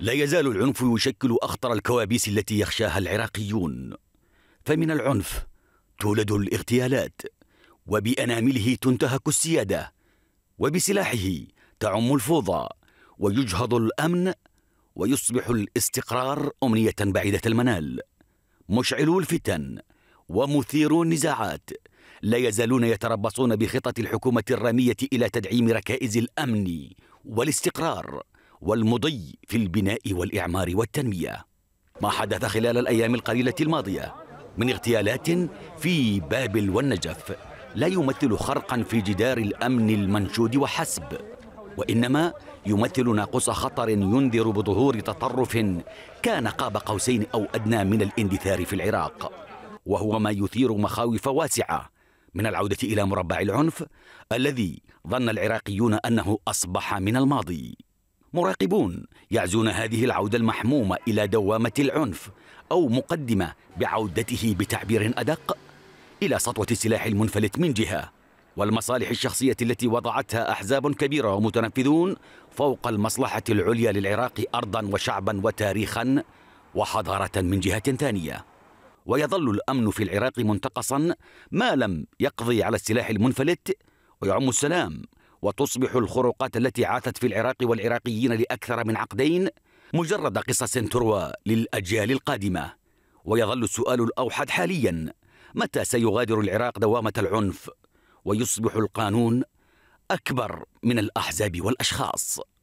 لا يزال العنف يشكل أخطر الكوابيس التي يخشاها العراقيون فمن العنف تولد الاغتيالات وبأنامله تنتهك السيادة وبسلاحه تعم الفوضى ويجهض الأمن ويصبح الاستقرار أمنية بعيدة المنال مشعلو الفتن ومثيرو النزاعات لا يزالون يتربصون بخطط الحكومة الرامية إلى تدعيم ركائز الأمن والاستقرار والمضي في البناء والإعمار والتنمية ما حدث خلال الأيام القليلة الماضية من اغتيالات في بابل والنجف لا يمثل خرقا في جدار الأمن المنشود وحسب وإنما يمثل ناقوس خطر ينذر بظهور تطرف كان قاب قوسين أو أدنى من الاندثار في العراق وهو ما يثير مخاوف واسعة من العودة إلى مربع العنف الذي ظن العراقيون أنه أصبح من الماضي مراقبون يعزون هذه العودة المحمومة إلى دوامة العنف أو مقدمة بعودته بتعبير أدق إلى سطوة السلاح المنفلت من جهة والمصالح الشخصية التي وضعتها أحزاب كبيرة ومتنفذون فوق المصلحة العليا للعراق أرضا وشعبا وتاريخا وحضارة من جهة ثانية ويظل الأمن في العراق منتقصا ما لم يقضي على السلاح المنفلت ويعم السلام وتصبح الخروقات التي عاثت في العراق والعراقيين لأكثر من عقدين مجرد قصص تروى للأجيال القادمة ويظل السؤال الأوحد حاليا متى سيغادر العراق دوامة العنف ويصبح القانون أكبر من الأحزاب والأشخاص